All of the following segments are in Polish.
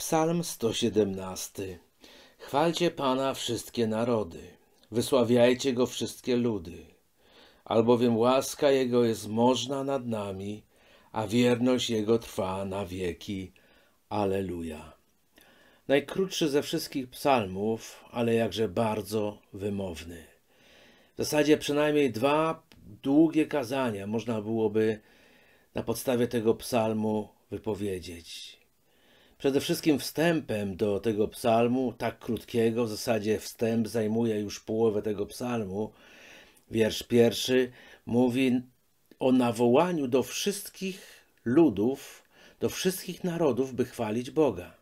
Psalm 117 Chwalcie Pana wszystkie narody, wysławiajcie Go wszystkie ludy, albowiem łaska Jego jest można nad nami, a wierność Jego trwa na wieki. Aleluja. Najkrótszy ze wszystkich psalmów, ale jakże bardzo wymowny. W zasadzie przynajmniej dwa długie kazania można byłoby na podstawie tego psalmu wypowiedzieć. Przede wszystkim wstępem do tego psalmu, tak krótkiego, w zasadzie wstęp zajmuje już połowę tego psalmu, wiersz pierwszy mówi o nawołaniu do wszystkich ludów, do wszystkich narodów, by chwalić Boga.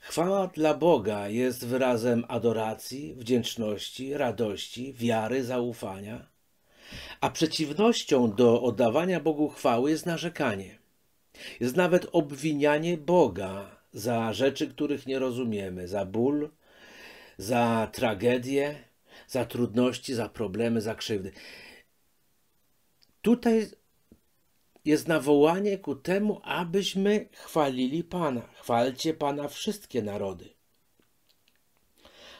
Chwała dla Boga jest wyrazem adoracji, wdzięczności, radości, wiary, zaufania, a przeciwnością do oddawania Bogu chwały jest narzekanie. Jest nawet obwinianie Boga za rzeczy, których nie rozumiemy, za ból, za tragedię, za trudności, za problemy, za krzywdy. Tutaj jest nawołanie ku temu, abyśmy chwalili Pana. Chwalcie Pana wszystkie narody.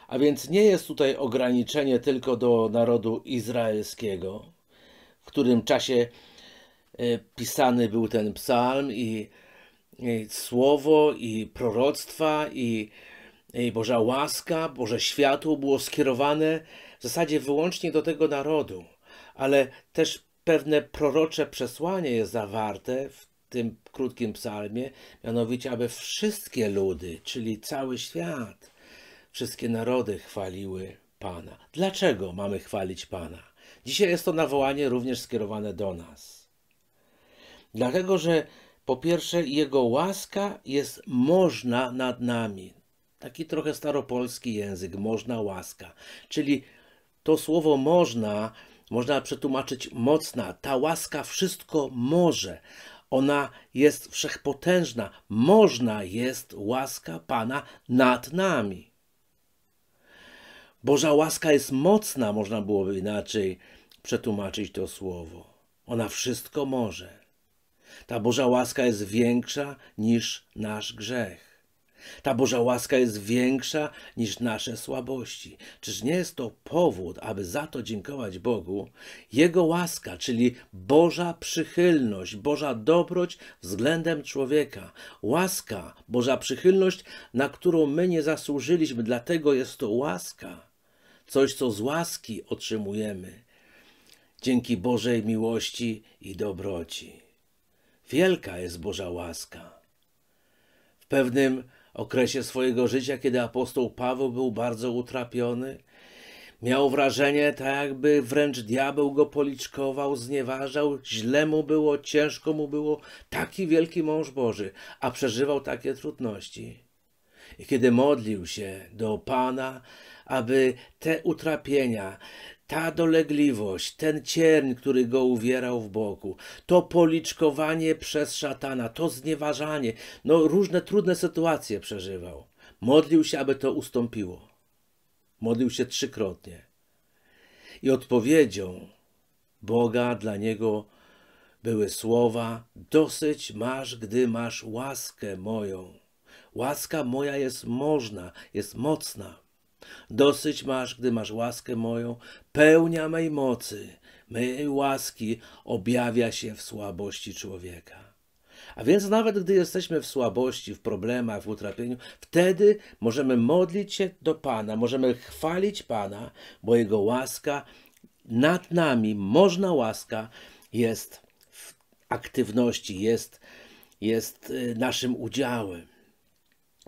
A więc nie jest tutaj ograniczenie tylko do narodu izraelskiego, w którym czasie E, pisany był ten psalm i, i słowo i proroctwa i, i Boża łaska, Boże światło było skierowane w zasadzie wyłącznie do tego narodu, ale też pewne prorocze przesłanie jest zawarte w tym krótkim psalmie, mianowicie aby wszystkie ludy, czyli cały świat, wszystkie narody chwaliły Pana. Dlaczego mamy chwalić Pana? Dzisiaj jest to nawołanie również skierowane do nas. Dlatego, że po pierwsze Jego łaska jest można nad nami. Taki trochę staropolski język, można łaska. Czyli to słowo można można przetłumaczyć mocna. Ta łaska wszystko może. Ona jest wszechpotężna. Można jest łaska Pana nad nami. Boża łaska jest mocna, można byłoby inaczej przetłumaczyć to słowo. Ona wszystko może. Ta Boża łaska jest większa niż nasz grzech. Ta Boża łaska jest większa niż nasze słabości. Czyż nie jest to powód, aby za to dziękować Bogu? Jego łaska, czyli Boża przychylność, Boża dobroć względem człowieka. Łaska, Boża przychylność, na którą my nie zasłużyliśmy, dlatego jest to łaska. Coś, co z łaski otrzymujemy dzięki Bożej miłości i dobroci. Wielka jest Boża łaska. W pewnym okresie swojego życia, kiedy apostoł Paweł był bardzo utrapiony, miał wrażenie, tak jakby wręcz diabeł go policzkował, znieważał, źle mu było, ciężko mu było. Taki wielki mąż Boży, a przeżywał takie trudności. I kiedy modlił się do Pana, aby te utrapienia, ta dolegliwość, ten cierń, który go uwierał w boku, to policzkowanie przez szatana, to znieważanie, no różne trudne sytuacje przeżywał. Modlił się, aby to ustąpiło. Modlił się trzykrotnie. I odpowiedzią Boga dla niego były słowa: Dosyć masz, gdy masz łaskę moją. Łaska moja jest można, jest mocna. Dosyć masz, gdy masz łaskę moją, pełnia mej mocy, mej łaski objawia się w słabości człowieka. A więc nawet gdy jesteśmy w słabości, w problemach, w utrapieniu, wtedy możemy modlić się do Pana, możemy chwalić Pana, bo Jego łaska nad nami, można łaska jest w aktywności, jest, jest y, naszym udziałem.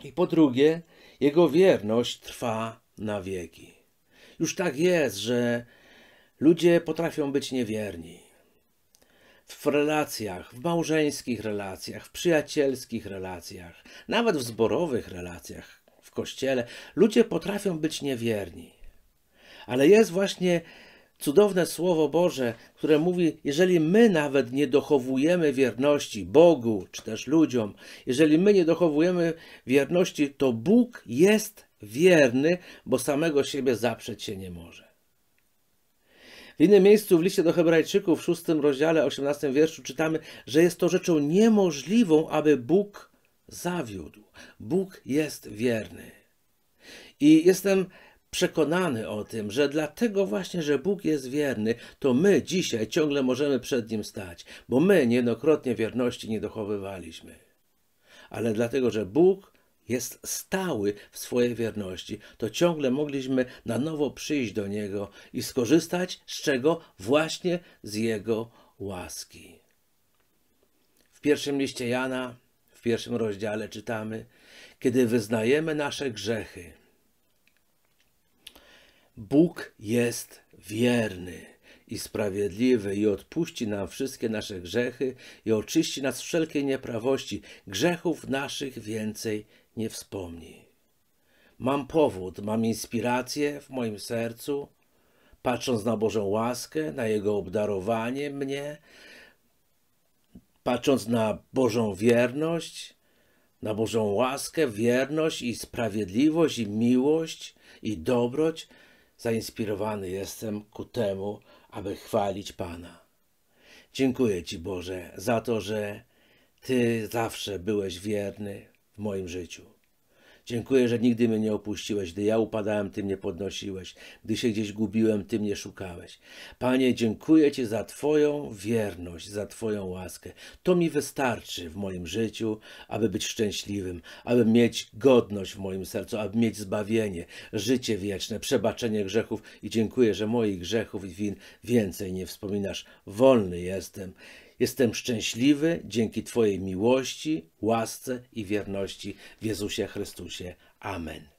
I po drugie, Jego wierność trwa na wieki. Już tak jest, że ludzie potrafią być niewierni. W relacjach, w małżeńskich relacjach, w przyjacielskich relacjach, nawet w zborowych relacjach, w kościele, ludzie potrafią być niewierni. Ale jest właśnie cudowne Słowo Boże, które mówi, jeżeli my nawet nie dochowujemy wierności Bogu czy też ludziom, jeżeli my nie dochowujemy wierności, to Bóg jest wierny, bo samego siebie zaprzeć się nie może. W innym miejscu w liście do Hebrajczyków, w szóstym rozdziale, 18 wierszu czytamy, że jest to rzeczą niemożliwą, aby Bóg zawiódł. Bóg jest wierny. I jestem przekonany o tym, że dlatego właśnie, że Bóg jest wierny, to my dzisiaj ciągle możemy przed Nim stać, bo my niejednokrotnie wierności nie dochowywaliśmy. Ale dlatego, że Bóg jest stały w swojej wierności, to ciągle mogliśmy na nowo przyjść do Niego i skorzystać z czego? Właśnie z Jego łaski. W pierwszym liście Jana, w pierwszym rozdziale czytamy, kiedy wyznajemy nasze grzechy, Bóg jest wierny i sprawiedliwy i odpuści nam wszystkie nasze grzechy i oczyści nas wszelkiej nieprawości. Grzechów naszych więcej nie wspomni. Mam powód, mam inspirację w moim sercu, patrząc na Bożą łaskę, na Jego obdarowanie mnie, patrząc na Bożą wierność, na Bożą łaskę, wierność i sprawiedliwość i miłość i dobroć, zainspirowany jestem ku temu, aby chwalić Pana. Dziękuję Ci, Boże, za to, że Ty zawsze byłeś wierny w moim życiu. Dziękuję, że nigdy mnie nie opuściłeś. Gdy ja upadałem, Ty mnie podnosiłeś. Gdy się gdzieś gubiłem, Ty mnie szukałeś. Panie, dziękuję Ci za Twoją wierność, za Twoją łaskę. To mi wystarczy w moim życiu, aby być szczęśliwym, aby mieć godność w moim sercu, aby mieć zbawienie, życie wieczne, przebaczenie grzechów i dziękuję, że moich grzechów i win więcej nie wspominasz. Wolny jestem. Jestem szczęśliwy dzięki Twojej miłości, łasce i wierności w Jezusie Chrystusie. Amen.